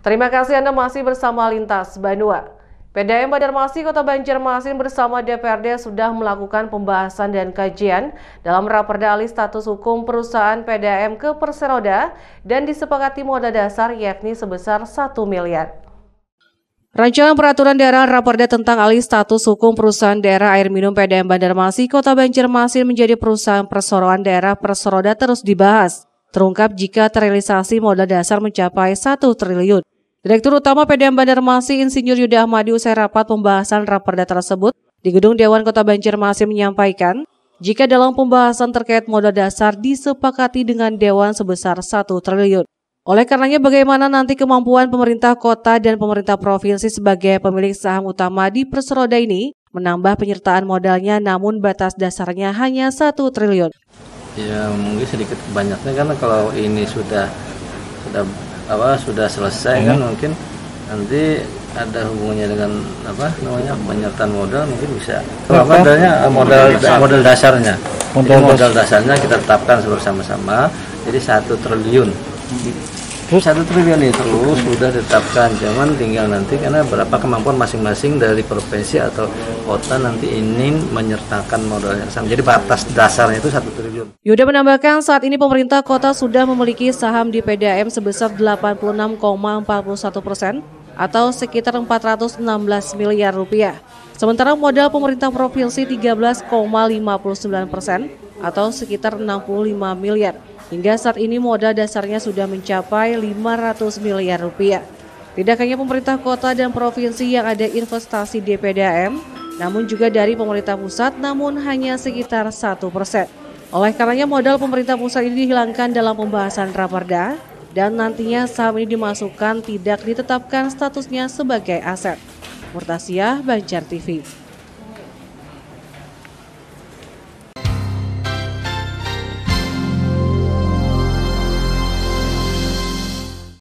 Terima kasih Anda masih bersama Lintas Banua. PDAM Banjarmasin Kota Banjarmasin bersama DPRD sudah melakukan pembahasan dan kajian dalam raperda alih status hukum perusahaan PDAM ke Perseroda dan disepakati modal dasar yakni sebesar 1 miliar. Rancangan Peraturan Daerah Raperda tentang alih status hukum perusahaan daerah air minum PDAM Masih Kota Banjarmasin menjadi perusahaan perseroan daerah Perseroda terus dibahas terungkap jika terrealisasi modal dasar mencapai 1 triliun. Direktur Utama PDAM Banjarmasin Insinyur Yuda Ahmadi usai rapat pembahasan raperda tersebut di Gedung Dewan Kota Banjarmasin menyampaikan, jika dalam pembahasan terkait modal dasar disepakati dengan Dewan sebesar 1 triliun. Oleh karenanya bagaimana nanti kemampuan pemerintah kota dan pemerintah provinsi sebagai pemilik saham utama di perseroda ini menambah penyertaan modalnya namun batas dasarnya hanya 1 triliun ya mungkin sedikit banyaknya karena kalau ini sudah sudah apa sudah selesai hmm. kan iya. mungkin nanti ada hubungannya dengan apa namanya penyertaan modal mungkin bisa kalau apa modalnya modal modal dasarnya modal, modal dasarnya kita tetapkan bersama-sama jadi satu triliun Terus satu triliun itu sudah ditetapkan, jangan tinggal nanti karena berapa kemampuan masing-masing dari provinsi atau kota nanti ingin menyertakan modal yang sama. Jadi batas dasarnya itu satu triliun. Yuda menambahkan saat ini pemerintah kota sudah memiliki saham di PDAM sebesar 86,41 persen atau sekitar 416 miliar rupiah. Sementara modal pemerintah provinsi 13,59 persen atau sekitar 65 miliar. Hingga saat ini modal dasarnya sudah mencapai 500 miliar rupiah. Tidak hanya pemerintah kota dan provinsi yang ada investasi DPDM, namun juga dari pemerintah pusat namun hanya sekitar satu persen. Oleh karenanya modal pemerintah pusat ini dihilangkan dalam pembahasan Raperda dan nantinya saham ini dimasukkan tidak ditetapkan statusnya sebagai aset. Murtasia Banjar TV.